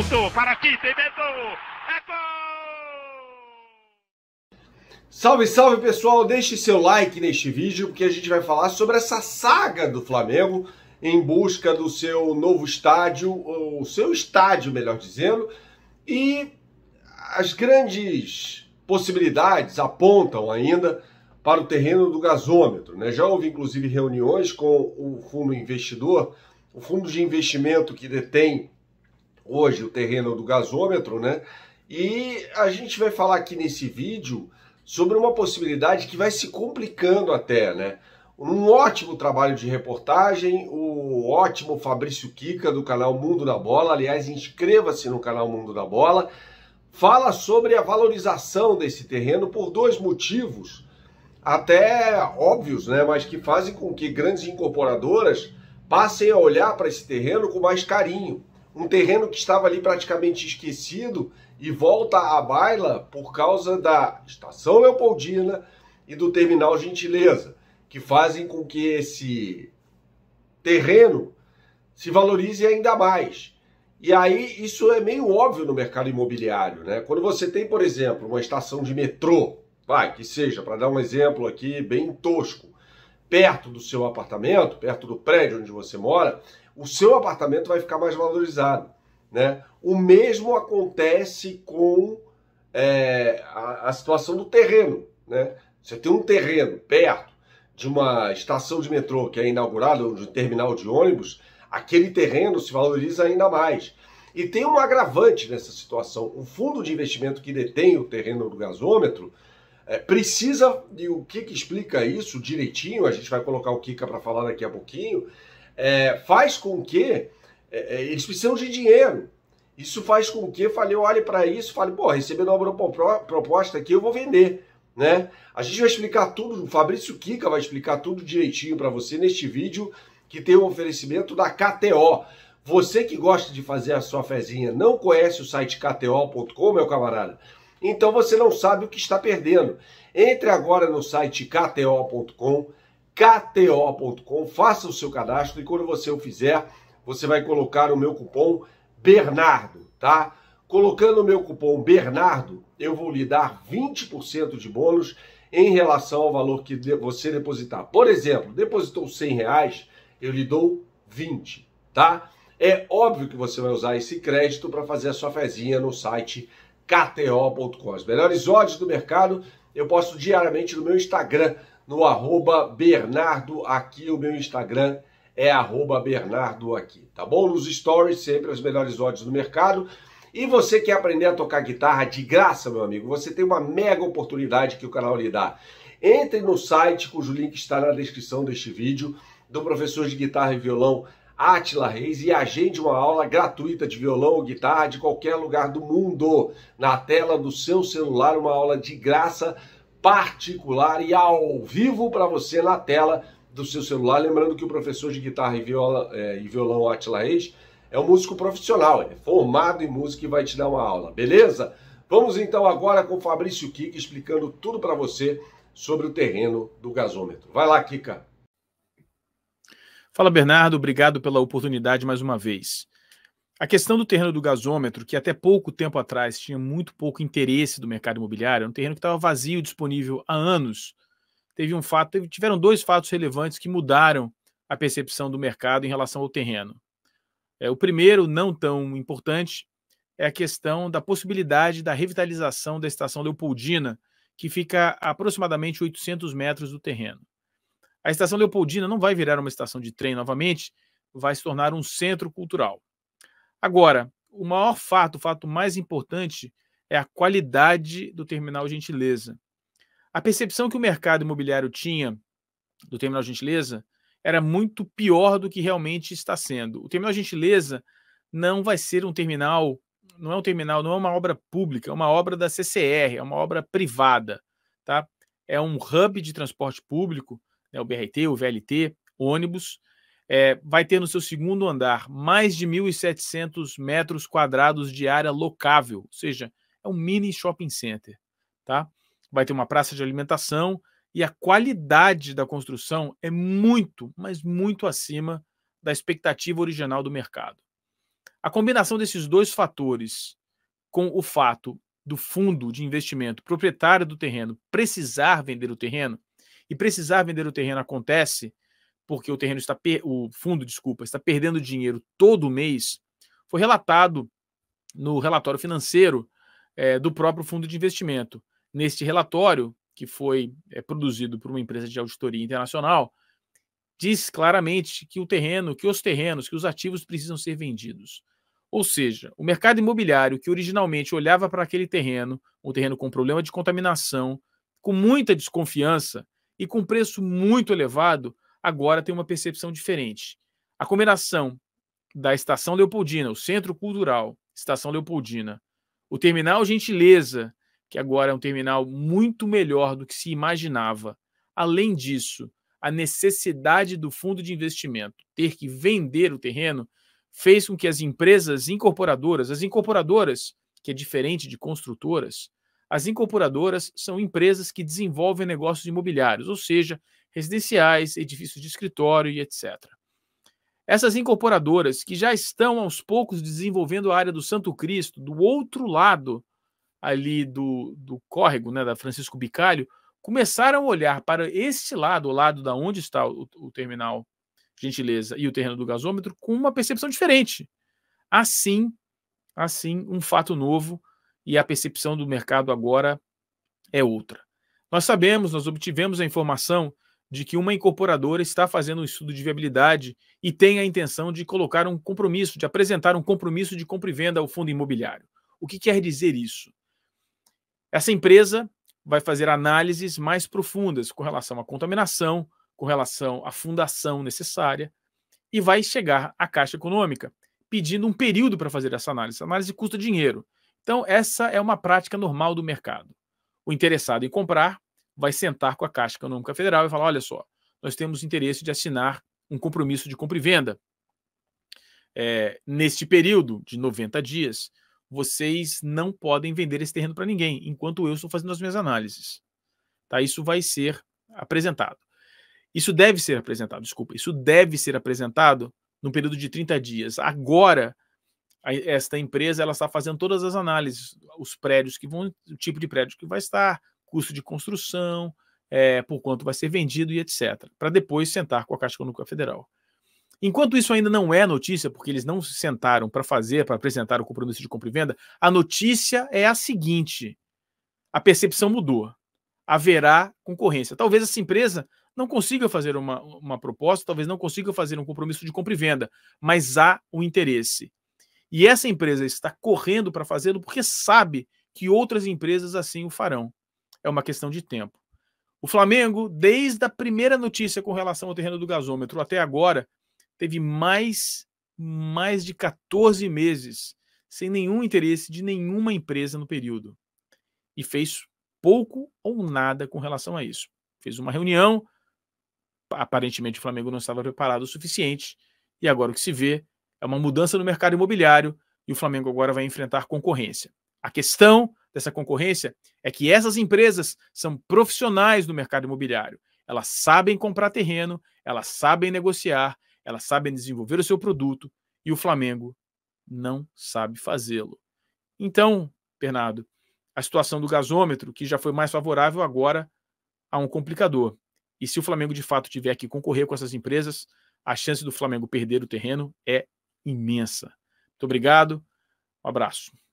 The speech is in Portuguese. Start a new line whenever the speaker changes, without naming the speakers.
Voltou para a quinta, É gol! Salve, salve pessoal! Deixe seu like neste vídeo porque a gente vai falar sobre essa saga do Flamengo em busca do seu novo estádio, o seu estádio, melhor dizendo, e as grandes possibilidades apontam ainda para o terreno do gasômetro. Né? Já houve inclusive reuniões com o fundo investidor, o fundo de investimento que detém hoje o terreno do gasômetro, né? E a gente vai falar aqui nesse vídeo sobre uma possibilidade que vai se complicando até, né? Um ótimo trabalho de reportagem, o ótimo Fabrício Kika do canal Mundo da Bola, aliás, inscreva-se no canal Mundo da Bola, fala sobre a valorização desse terreno por dois motivos, até óbvios, né? Mas que fazem com que grandes incorporadoras passem a olhar para esse terreno com mais carinho um terreno que estava ali praticamente esquecido e volta à baila por causa da Estação Leopoldina e do Terminal Gentileza, que fazem com que esse terreno se valorize ainda mais. E aí isso é meio óbvio no mercado imobiliário, né? Quando você tem, por exemplo, uma estação de metrô, vai, que seja, para dar um exemplo aqui bem tosco, perto do seu apartamento, perto do prédio onde você mora, o seu apartamento vai ficar mais valorizado. Né? O mesmo acontece com é, a, a, situação do terreno. Né? Você tem um terreno perto de uma estação de metrô que é inaugurada, ou de um terminal de ônibus, aquele terreno se valoriza ainda mais. E tem um agravante nessa situação. O fundo de investimento que detém o terreno do gasômetro é, precisa, e o que explica isso direitinho, a gente vai colocar o Kika para falar daqui a pouquinho, é, faz com que é, é, eles precisam de dinheiro. Isso faz com que falei olhe para isso, fale, pô, recebendo uma proposta aqui, eu vou vender, né? A gente vai explicar tudo, o Fabrício Kika vai explicar tudo direitinho para você neste vídeo que tem o um oferecimento da KTO. Você que gosta de fazer a sua fezinha, não conhece o site kto.com, meu camarada? Então você não sabe o que está perdendo. Entre agora no site kto.com KTO.com. Faça o seu cadastro e quando você o fizer, você vai colocar o meu cupom Bernardo, tá? Colocando o meu cupom Bernardo, eu vou lhe dar 20% de bônus em relação ao valor que você depositar. Por exemplo, depositou 100 reais, eu lhe dou 20, tá? É óbvio que você vai usar esse crédito para fazer a sua fezinha no site kto.com. Os melhores odds do mercado eu posto diariamente no meu Instagram, no arroba Bernardo aqui, o meu Instagram é arroba Bernardo aqui, tá bom? Nos stories, sempre as melhores odds do mercado. E você quer aprender a tocar guitarra de graça, meu amigo, você tem uma mega oportunidade que o canal lhe dá. Entre no site, cujo link está na descrição deste vídeo, do professor de guitarra e violão Atila Reis e agende uma aula gratuita de violão ou guitarra de qualquer lugar do mundo. Na tela do seu celular, uma aula de graça particular e ao vivo para você na tela do seu celular. Lembrando que o professor de guitarra e, viola, é, e violão Atila Reis é um músico profissional, é formado em música e vai te dar uma aula, beleza? Vamos então agora com o Fabrício Kik explicando tudo para você sobre o terreno do gasômetro. Vai lá, Kika.
Fala, Bernardo. Obrigado pela oportunidade mais uma vez. A questão do terreno do gasômetro, que até pouco tempo atrás tinha muito pouco interesse do mercado imobiliário, é um terreno que estava vazio, disponível há anos. Teve um fato, teve, tiveram dois fatos relevantes que mudaram a percepção do mercado em relação ao terreno. É, o primeiro, não tão importante, é a questão da possibilidade da revitalização da estação Leopoldina, que fica a aproximadamente 800 metros do terreno. A estação Leopoldina não vai virar uma estação de trem novamente, vai se tornar um centro cultural. Agora, o maior fato, o fato mais importante, é a qualidade do terminal Gentileza. A percepção que o mercado imobiliário tinha do terminal Gentileza era muito pior do que realmente está sendo. O terminal Gentileza não vai ser um terminal, não é um terminal, não é uma obra pública, é uma obra da CCR, é uma obra privada, tá? É um hub de transporte público, né, o BRT, o VLT, ônibus, é, vai ter no seu segundo andar mais de 1.700 metros quadrados de área locável, ou seja, é um mini shopping center. Tá? Vai ter uma praça de alimentação e a qualidade da construção é muito, mas muito acima da expectativa original do mercado. A combinação desses dois fatores, com o fato do fundo de investimento proprietário do terreno precisar vender o terreno, e precisar vender o terreno acontece porque o terreno está o fundo, desculpa, está perdendo dinheiro todo mês, foi relatado no relatório financeiro é, do próprio fundo de investimento. Neste relatório, que foi é, produzido por uma empresa de auditoria internacional, diz claramente que o terreno, que os terrenos, que os ativos precisam ser vendidos. Ou seja, o mercado imobiliário que originalmente olhava para aquele terreno, um terreno com problema de contaminação, com muita desconfiança e com preço muito elevado, agora tem uma percepção diferente. A combinação da Estação Leopoldina, o Centro Cultural Estação Leopoldina, o Terminal Gentileza, que agora é um terminal muito melhor do que se imaginava. Além disso, a necessidade do fundo de investimento ter que vender o terreno fez com que as empresas incorporadoras, as incorporadoras, que é diferente de construtoras, as incorporadoras são empresas que desenvolvem negócios imobiliários, ou seja, residenciais, edifícios de escritório e etc. Essas incorporadoras, que já estão aos poucos desenvolvendo a área do Santo Cristo, do outro lado ali do, do córrego, né, da Francisco Bicalho, começaram a olhar para este lado, o lado da onde está o, o terminal Gentileza e o terreno do gasômetro, com uma percepção diferente. Assim, assim, um fato novo e a percepção do mercado agora é outra. Nós sabemos, nós obtivemos a informação de que uma incorporadora está fazendo um estudo de viabilidade e tem a intenção de colocar um compromisso, de apresentar um compromisso de compra e venda ao fundo imobiliário. O que quer dizer isso? Essa empresa vai fazer análises mais profundas com relação à contaminação, com relação à fundação necessária e vai chegar à Caixa Econômica pedindo um período para fazer essa análise. Essa análise custa dinheiro. Então, essa é uma prática normal do mercado. O interessado em comprar vai sentar com a Caixa Econômica Federal e falar: olha só, nós temos interesse de assinar um compromisso de compra e venda. É, neste período de 90 dias, vocês não podem vender esse terreno para ninguém, enquanto eu estou fazendo as minhas análises. Tá? Isso vai ser apresentado. Isso deve ser apresentado, desculpa, isso deve ser apresentado no período de 30 dias. Agora, a, esta empresa ela está fazendo todas as análises, os prédios que vão, o tipo de prédio que vai estar, custo de construção, é, por quanto vai ser vendido e etc. Para depois sentar com a Caixa Econômica Federal. Enquanto isso ainda não é notícia, porque eles não se sentaram para fazer, para apresentar o compromisso de compra e venda, a notícia é a seguinte: a percepção mudou. Haverá concorrência. Talvez essa empresa não consiga fazer uma, uma proposta, talvez não consiga fazer um compromisso de compra e venda, mas há o um interesse. E essa empresa está correndo para fazê-lo porque sabe que outras empresas assim o farão. É uma questão de tempo. O Flamengo, desde a primeira notícia com relação ao terreno do gasômetro até agora, teve mais mais de 14 meses sem nenhum interesse de nenhuma empresa no período. E fez pouco ou nada com relação a isso. Fez uma reunião, aparentemente o Flamengo não estava preparado o suficiente, e agora o que se vê é uma mudança no mercado imobiliário e o Flamengo agora vai enfrentar concorrência. A questão dessa concorrência é que essas empresas são profissionais do mercado imobiliário. Elas sabem comprar terreno, elas sabem negociar, elas sabem desenvolver o seu produto e o Flamengo não sabe fazê-lo. Então, Bernardo, a situação do gasômetro, que já foi mais favorável, agora a um complicador. E se o Flamengo de fato tiver que concorrer com essas empresas, a chance do Flamengo perder o terreno é imensa. Muito obrigado, um abraço.